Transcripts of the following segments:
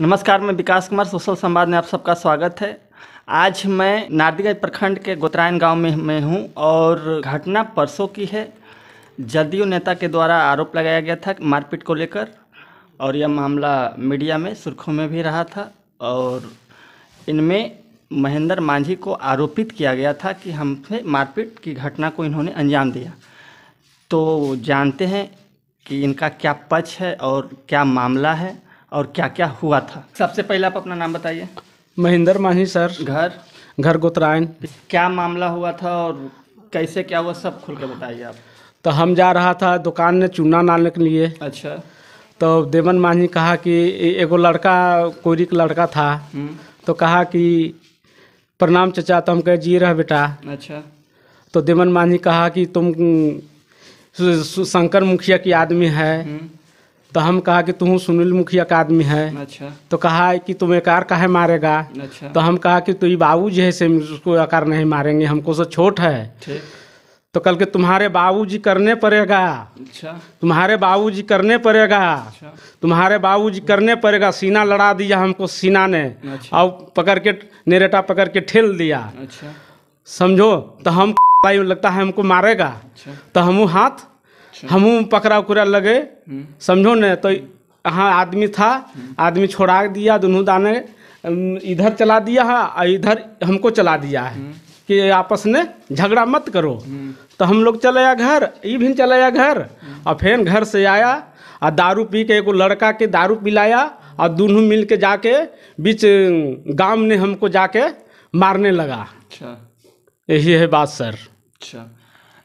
नमस्कार मैं विकास कुमार सोशल संवाद में आप सबका स्वागत है आज मैं नारदीगंज प्रखंड के गोत्रायन गांव में मैं हूं और घटना परसों की है जदयू नेता के द्वारा आरोप लगाया गया था मारपीट को लेकर और यह मामला मीडिया में सुर्खों में भी रहा था और इनमें महेंद्र मांझी को आरोपित किया गया था कि हमसे मारपीट की घटना को इन्होंने अंजाम दिया तो जानते हैं कि इनका क्या पक्ष है और क्या मामला है और क्या क्या हुआ था सबसे पहले आप अपना नाम बताइए महेंद्र माही सर घर घर गोतरायन क्या मामला हुआ था और कैसे क्या हुआ सब खुल के बताइए आप तो हम जा रहा था दुकान में चूना नालने के लिए अच्छा तो देवन मांझी कहा कि एगो लड़का कोरिक का लड़का था हम्म। तो कहा कि प्रणाम चचा तो हम कहे जी रहा बेटा अच्छा तो देवन मांझी कहा कि तुम शंकर मुखिया की आदमी है हम्म। तो हम कहा कि तू सुनील मुखिया का आदमी है अच्छा तो कहा कि तुम एकार काहे मारेगा अच्छा तो हम कहा कि तू बाबू जी है से उसको एकार नहीं मारेंगे हमको से छोट है तो कल के तुम्हारे बाबूजी करने पड़ेगा अच्छा तुम्हारे बाबूजी करने पड़ेगा अच्छा। तुम्हारे बाबूजी करने पड़ेगा सीना लड़ा दिया हमको सीना ने अच्छा। और पकड़ के नेरेटा पकड़ के ठेल दिया अच्छा समझो तो हम लगता है हमको मारेगा अच्छा। तो हम हाथ अच्छा। हम पकड़ा उकड़ा लगे हम्म। समझो न तो हाँ आदमी था आदमी छोड़ा दिया दोनों दाने इधर चला दिया है इधर हमको चला दिया है हम्म। कि आपस में झगड़ा मत करो हम्म। तो हम लोग चले आया घर ये भी चले आया घर और फिर घर से आया और दारू पी के एगो लड़का के दारू पिलाया और दोनों मिल के जाके बीच गांव ने हमको जाके मारने लगा अच्छा यही है बात सर अच्छा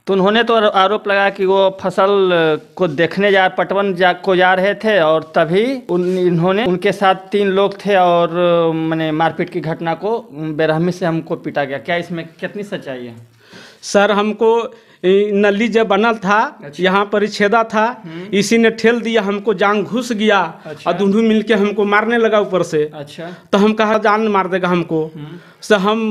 तो उन्होंने तो आरोप लगाया कि वो फसल को देखने जा पटवन जा को जा रहे थे और तभी उन इन्होंने उनके साथ तीन लोग थे और मैंने मारपीट की घटना को बेरहमी से हमको पीटा गया क्या इसमें कितनी सच्चाई है सर हमको नली जब बनल था अच्छा। यहाँ पर छेदा था हम्म। इसी ने ठेल दिया हमको जान घुस गया अच्छा। और दोनों मिलके हमको मारने लगा ऊपर से अच्छा। तो हम कहा जान मार देगा हमको हम्म। सर हम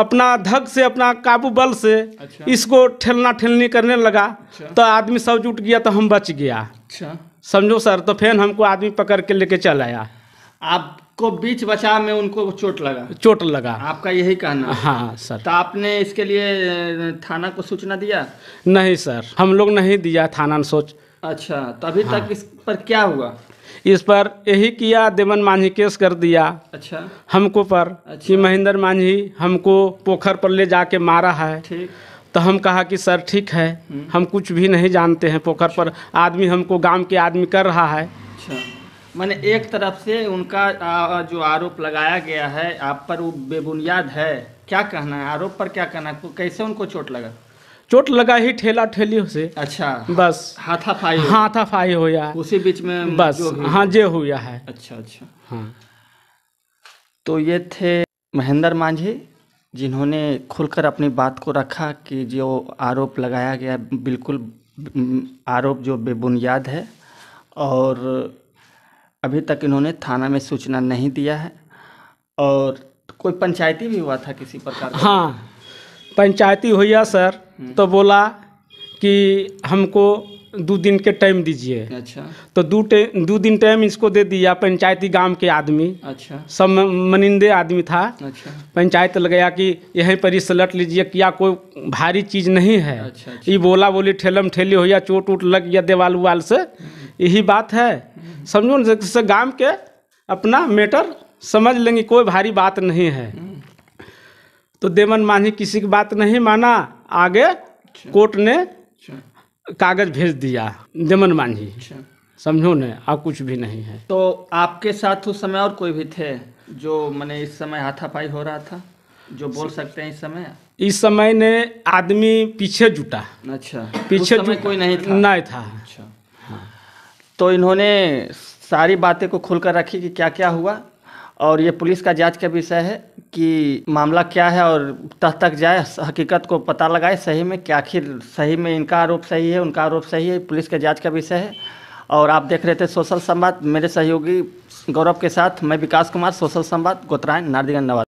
अपना धग से अपना काबू बल से अच्छा। इसको ठेलना ठेलनी करने लगा अच्छा। तो आदमी सब जुट गया तो हम बच गया अच्छा। समझो सर तो फिर हमको आदमी पकड़ के लेके चल आया आपको बीच बचाव में उनको चोट लगा चोट लगा आपका यही कहना हाँ सर तो आपने इसके लिए थाना को सूचना दिया नहीं सर हम लोग नहीं दिया थाना सोच अच्छा तभी हाँ। तक इस पर क्या हुआ इस पर यही किया देवन मांझी केस कर दिया अच्छा हमको पर अच्छा। कि महेंद्र मांझी हमको पोखर पर ले जाके मारा है ठीक तो हम कहा कि सर ठीक है हम्म। हम कुछ भी नहीं जानते हैं पोखर पर अच्छा। आदमी हमको गांव के आदमी कर रहा है अच्छा मैंने एक तरफ से उनका जो आरोप लगाया गया है आप पर वो बेबुनियाद है क्या कहना है आरोप पर क्या कहना है कैसे उनको चोट लगा चोट लगा ही ठेला ठेली से अच्छा बस हाथाफाई हाथाफाई हो गया उसी बीच में बस हाँ जे हुआ है अच्छा अच्छा हाँ तो ये थे महेंद्र मांझी जिन्होंने खुलकर अपनी बात को रखा कि जो आरोप लगाया गया बिल्कुल आरोप जो बेबुनियाद है और अभी तक इन्होंने थाना में सूचना नहीं दिया है और कोई पंचायती भी हुआ था किसी प्रकार हाँ पंचायती हुआ सर हम्म। तो बोला कि हमको दो दिन के टाइम दीजिए अच्छा तो दो दो दिन टाइम इसको दे दिया पंचायती गांव के आदमी अच्छा सब मनिंदे आदमी था अच्छा पंचायत गया कि यहीं पर ही सलट लीजिए क्या कोई भारी चीज़ नहीं है अच्छा, अच्छा। ये बोला बोली ठेलम ठेली हो या चोट उट लग गया देवाल उवाल से हम्म। यही बात है हम्म। समझो न गाँव के अपना मैटर समझ लेंगे कोई भारी बात नहीं है तो देवन मांझी किसी की बात नहीं माना आगे अच्छा। कोर्ट ने अच्छा। कागज भेज दिया देवन मांझी अच्छा। समझो ने अब कुछ भी नहीं है तो आपके साथ उस समय और कोई भी थे जो मैंने इस समय हाथापाई हो रहा था जो बोल सकते हैं इस समय इस समय ने आदमी पीछे जुटा अच्छा पीछे समय कोई नहीं था नहीं था अच्छा हाँ। तो इन्होंने सारी बातें को खुलकर रखी कि क्या क्या हुआ और ये पुलिस का जांच का विषय है कि मामला क्या है और तह तक जाए हकीकत को पता लगाए सही में क्या आखिर सही में इनका आरोप सही है उनका आरोप सही है पुलिस के जांच का विषय है और आप देख रहे थे सोशल संवाद मेरे सहयोगी गौरव के साथ मैं विकास कुमार सोशल संवाद गोतराय नारदीगंज नवाद